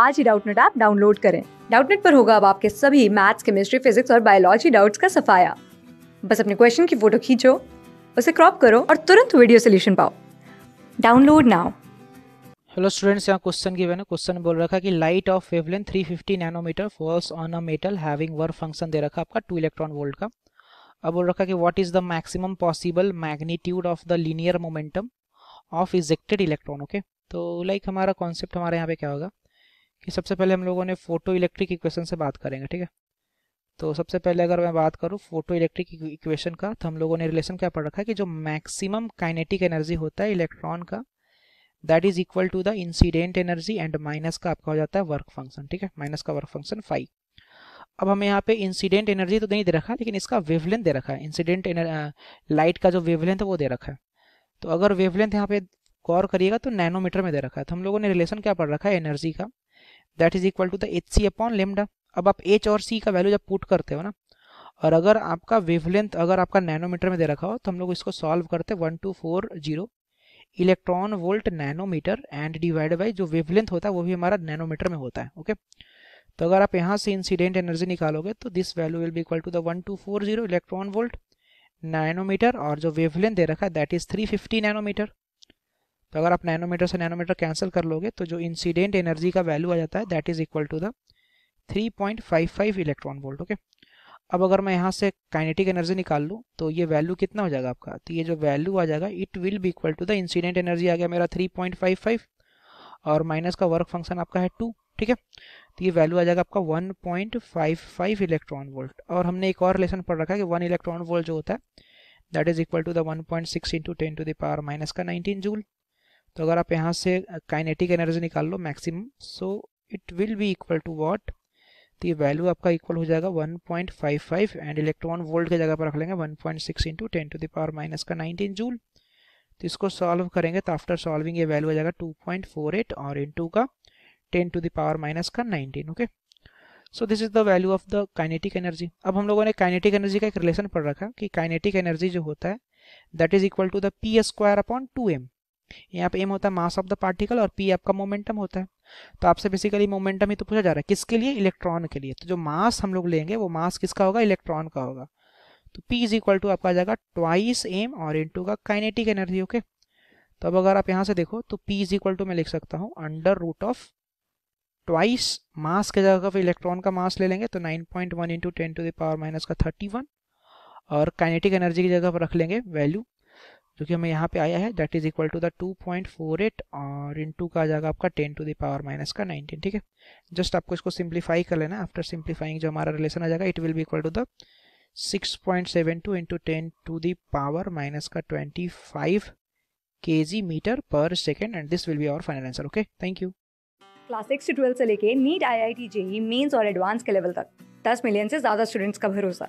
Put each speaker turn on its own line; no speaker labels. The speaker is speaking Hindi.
आज ही डाउटनेट ऐप डाउनलोड करें डाउटनेट पर होगा अब आपके सभी मैथ्स केमिस्ट्री फिजिक्स और बायोलॉजी डाउट्स का सफाया बस अपने क्वेश्चन की फोटो खींचो उसे क्रॉप करो और तुरंत वीडियो सोल्यूशन पाओ डाउनलोड नाउ हेलो स्टूडेंट्स यहाँ क्वेश्चन की मैंने क्वेश्चन बोल रखा कि light of wavelength 350 nanometer falls on a metal having work function दे रखा आपका टू इलेक्ट्रॉन वोल्ट का अब बोल रखा कि what is the maximum possible magnitude of the linear momentum of ejected electron okay तो लाइक like, हमारा कॉन्सेप्ट हमारे यहाँ पे क्या होगा कि सबसे पहले हम लोगों ने फोटो इलेक्ट्रिक इक्वेशन से बात करेंगे ठीक है तो सबसे पहले अगर मैं बात करूँ फोटो इलेक्ट्रिक इक्वेशन का तो हम लोगों ने रिलेशन क्या पढ़ रखा है कि जो मैक्सिमम काइनेटिक एनर्जी होता है इलेक्ट्रॉन का that is equal to the incident energy and minus का आपका हो जाता है वर्क फंक्शन ठीक है माइनस का वर्क फंक्शन फाइव अब हमें यहाँ पे इंसिडेंट एनर्जी तो नहीं दे रखा लेकिन इसका वेवलेंथ दे रखा है इंसिडेंट लाइट का जो वेवलेंथ है वो दे रखा है तो अगर वेवलेंथ यहाँ पे गौर करिएगा तो नैनोमीटर में दे रखा है तो हम लोगों ने रिलेशन क्या पढ़ रखा है एनर्जी का that is equal to the H C upon lambda अब आप एच और सी का वैल्यू जब पुट करते हो ना और अगर आपका वेवलेंथ अगर आपका नैनोमीटर में दे रखा हो तो हम लोग इसको सॉल्व करते one two four zero electron volt nanometer and divide by जो वेवलेंथ होता है वो भी हमारा नैनोमीटर में होता है ओके तो अगर आप यहाँ से इंसिडेंट एनर्जी निकालोगे तो दिस वैल्यू विल भी equal to the one two four zero electron volt nanometer और जो वेवलेंथ दे रखा है that is three fifty nanometer तो अगर आप नैनोमीटर से नैनोमीटर कैंसिल कर लोगे तो जो इंसिडेंट एनर्जी का वैल्यू आ जाता है that is equal to the 3.55 electron volt okay अब अगर मैं यहाँ से काइनेटिक एनर्जी निकाल लूँ तो ये वैल्यू कितना हो जाएगा आपका तो ये जो वैल्यू आ जाएगा इट विल भी equal to the incident energy आ गया मेरा 3.55 और माइनस का वर्क फंक्शन आपका है टू ठीक है तो ये वैल्यू आ जाएगा आपका 1.55 इलेक्ट्रॉन वोल्ट और हमने एक और रिलेशन पढ़ रखा है कि वन इलेक्ट्रॉन वोल्ट जो होता है that is equal to the one point six into ten to the power minus का नाइनटीन जूल तो अगर आप यहाँ से काइनेटिक एनर्जी निकाल लो maximum so it will be equal to what तो ये वैल्यू आपका इक्वल हो जाएगा 1.55 एंड इलेक्ट्रॉन वोल्ट की जगह पर रख लेंगे 1.6 point six into ten to the power minus का 19 जूल तो इसको सॉल्व करेंगे तो आफ्टर सॉल्विंग ये वैल्यू आ जाएगा 2.48 और टू का टेन टू दावर माइनस का 19 okay so this is the value of the kinetic energy अब हम लोगों ने काइनेटिक एनर्जी का एक रिलेशन पढ़ रखा कि काइनेटिक एनर्जी जो होता है that is equal to the P square upon two M यहाँ पे एम होता है मास ऑफ द पार्टिकल और पी आपका मोमेंटम होता है तो आपसे बेसिकली मोमेंटम ही तो पूछा जा रहा है किसके लिए इलेक्ट्रॉन के लिए तो जो मास हम लोग लेंगे वो मास किसका होगा इलेक्ट्रॉन का होगा तो P इज इक्वल टू आपका आ जाएगा ट्वाइस एम और इनटू का काइनेटिक एनर्जी ओके तो अब अगर आप यहाँ से देखो तो P इज इक्वल टू मैं लिख सकता हूँ under root of twice mass के जगह पर इलेक्ट्रॉन का मास ले लेंगे तो nine point one into ten to the power minus का थर्टी वन और काइनेटिक एनर्जी की जगह पर रख लेंगे वैल्यू क्योंकि हमें यहाँ पे आया है that is equal to the 2.48 और इन टू का आ जाएगा आपका 10 टू द पावर माइनस का 19 ठीक है जस्ट आपको इसको सिंप्लीफाई कर लेना आफ्टर सिंप्लीफाइंग जो हमारा रिलेशन आ जाएगा इट विल भी equal to the 6.72 into ten to the power minus का 25 जी meter per second and this will be our final answer okay thank you class six से ट्वेल्व से लेके NEET I I T JEE Mains और एडवांस के लेवल तक दस मिलियन से ज़्यादा स्टूडेंट्स का भरोसा